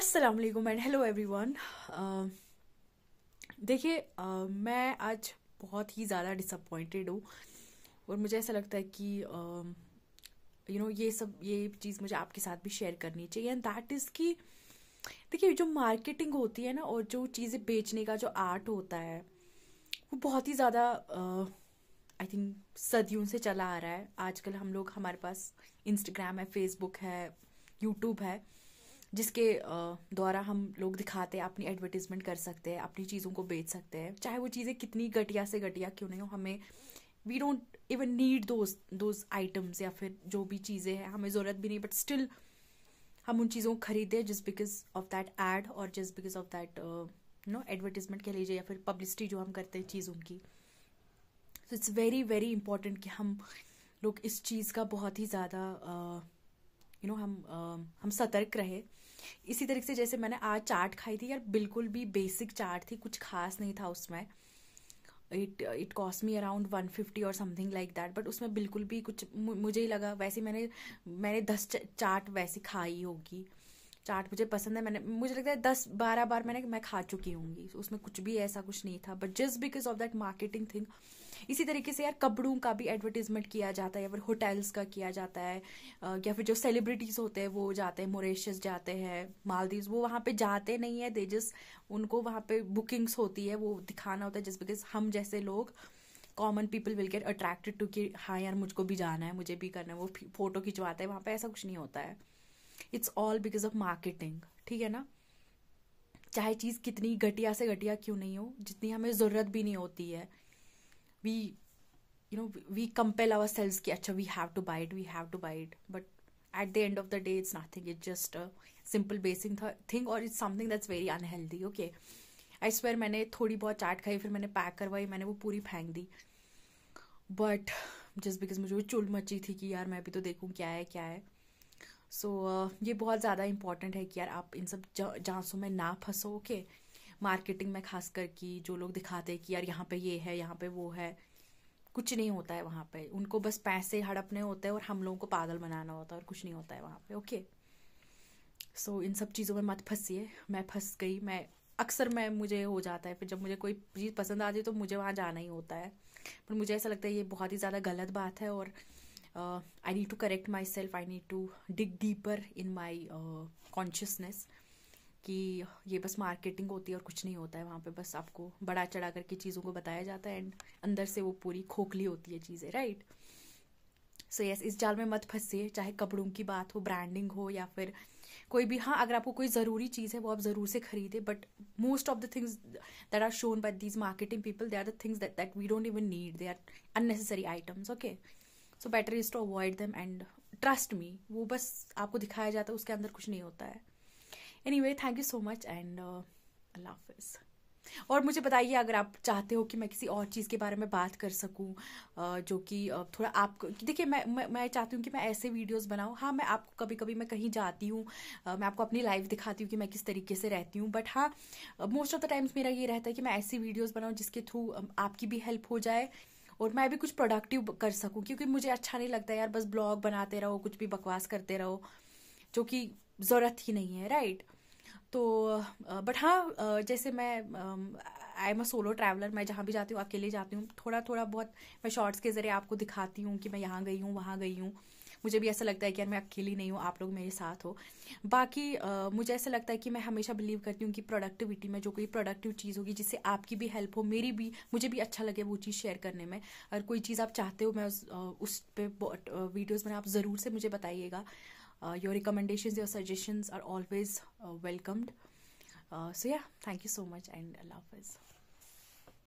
अस्सलाम वालेकुम and hello everyone देखिए uh, मैं आज बहुत ही ज़्यादा डिसअपॉइंटेड हूँ और मुझे ऐसा लगता है कि you uh, know you know, ये सब ये चीज़ मुझे आपके साथ भी शेयर करनी चाहिए एंड दैट इज़ कि देखिए जो मार्केटिंग होती है ना और जो चीज़ें बेचने का जो आर्ट होता है वो बहुत ही ज़्यादा आई uh, थिंक सदियों से चला आ रहा है आजकल हम लोग हमारे पास इंस्टाग्राम है फेसबुक है यूट्यूब है जिसके द्वारा हम लोग दिखाते हैं अपनी एडवर्टीजमेंट कर सकते हैं अपनी चीज़ों को बेच सकते हैं चाहे वो चीज़ें कितनी घटिया से घटिया क्यों नहीं हो हमें we don't even need those those items या फिर जो भी चीज़ें हैं हमें ज़रूरत भी नहीं बट स्टिल हम उन चीज़ों को हैं just because of that ad और just because of that no advertisement कह लीजिए या फिर पब्लिसिटी जो हम करते हैं चीज़ों की so it's very very important कि हम लोग इस चीज़ का बहुत ही ज़्यादा uh, यू नो हम आ, हम सतर्क रहे इसी तरीके से जैसे मैंने आज चाट खाई थी यार बिल्कुल भी बेसिक चाट थी कुछ खास नहीं था उसमें it it cost me around one fifty और समथिंग लाइक दैट बट उसमें बिल्कुल भी कुछ मुझे ही लगा वैसे मैंने मैंने दस चाट वैसी खाई होगी चाट मुझे पसंद है मैंने मुझे लगता है दस बारह बार मैंने मैं खा चुकी होंगी उसमें कुछ भी ऐसा कुछ नहीं था but just because of that marketing thing इसी तरीके से यार कपड़ों का भी एडवर्टीजमेंट किया जाता है या फिर होटल्स का किया जाता है या फिर जो सेलिब्रिटीज होते हैं वो जाते हैं मोरेशियस जाते हैं मालदीव वो वहाँ पे जाते नहीं है दे जिस उनको वहाँ पे बुकिंग्स होती है वो दिखाना होता है जिस बिकॉज हम जैसे लोग common people will get attracted to कि हाँ यार मुझको भी जाना है मुझे भी करना है वो फोटो खिंचवाता है वहाँ पर ऐसा कुछ नहीं होता है it's all because of marketing ठीक है ना चाहे चीज़ कितनी घटिया से घटिया क्यों नहीं हो जितनी हमें ज़रूरत भी नहीं होती है we you know we compel our sales की अच्छा we have to bite we have to bite but at the end of the day it's nothing it's just a simple basic thing और it's something that's very unhealthy okay I swear मैंने थोड़ी बहुत चाट खाई फिर मैंने pack करवाई मैंने वो पूरी फेंक दी बट जस्ट बिकॉज मुझे वो चुल मची थी कि यार मैं भी तो देखूँ क्या है क्या है सो so, uh, ये बहुत ज़्यादा इम्पॉर्टेंट है कि यार आप इन सब जांचों में ना फंसो ओके मार्केटिंग में खास कर कि जो लोग दिखाते हैं कि यार यहाँ पे ये है यहाँ पे वो है कुछ नहीं होता है वहाँ पे उनको बस पैसे हड़पने होते हैं और हम लोगों को पागल बनाना होता है और कुछ नहीं होता है वहाँ पे ओके सो इन सब चीज़ों में मत फंसिए मैं फंस गई मैं अक्सर मैं मुझे हो जाता है फिर जब मुझे कोई चीज़ पसंद आती है तो मुझे वहाँ जाना ही होता है पर मुझे ऐसा लगता है ये बहुत ही ज़्यादा गलत बात है और uh, I need to correct myself. I need to dig deeper in my uh, consciousness कि ये बस मार्केटिंग होती है और कुछ नहीं होता है वहाँ पे बस आपको बड़ा चढ़ा करके चीज़ों को बताया जाता है एंड अंदर से वो पूरी खोखली होती है चीज़ें राइट सो यस इस जाल में मत फंसिए चाहे कपड़ों की बात हो ब्रांडिंग हो या फिर कोई भी हाँ अगर आपको कोई ज़रूरी चीज़ है वो आप ज़रूर से खरीदें but most of the things that are shown by these marketing people they are the things that that we don't even need they are unnecessary items okay so better is to avoid them and trust me वो बस आपको दिखाया जाता है उसके अंदर कुछ नहीं होता है anyway thank you so much and अल्लाह हाफिज़ और मुझे बताइए अगर आप चाहते हो कि मैं किसी और चीज़ के बारे में बात कर सकूं uh, जो कि uh, थोड़ा आप देखिए मैं मैं, मैं चाहती हूँ कि मैं ऐसे वीडियोस बनाऊं हाँ मैं आपको कभी कभी मैं कहीं जाती हूँ uh, मैं आपको अपनी लाइफ दिखाती हूँ कि मैं किस तरीके से रहती हूँ बट हाँ मोस्ट ऑफ द टाइम्स मेरा ये रहता है कि मैं ऐसी वीडियोज़ बनाऊँ जिसके थ्रू um, आपकी भी हेल्प हो जाए और मैं भी कुछ प्रोडक्टिव कर सकूं क्योंकि मुझे अच्छा नहीं लगता यार बस ब्लॉग बनाते रहो कुछ भी बकवास करते रहो जो कि ज़रूरत ही नहीं है राइट तो बट हाँ जैसे मैं I am a solo traveller मैं जहाँ भी जाती हूँ अकेले जाती हूँ थोड़ा थोड़ा बहुत मैं शॉर्ट्स के ज़रिए आपको दिखाती हूँ कि मैं यहाँ गई हूँ वहाँ गई हूँ मुझे भी ऐसा लगता है कि यार मैं अकेली नहीं हूँ आप लोग मेरे साथ हो बाकी आ, मुझे ऐसा लगता है कि मैं हमेशा बिलीव करती हूँ कि प्रोडक्टिविटी में जो कोई प्रोडक्टिव चीज़ होगी जिससे आपकी भी हेल्प हो मेरी भी मुझे भी अच्छा लगे वो चीज़ शेयर करने में अगर कोई चीज़ आप चाहते हो मैं उस, उस पर वीडियोज़ में आप ज़रूर से मुझे बताइएगा your recommendation your suggestions are always welcomed so या thank you so much and अल्लाह हाफिज़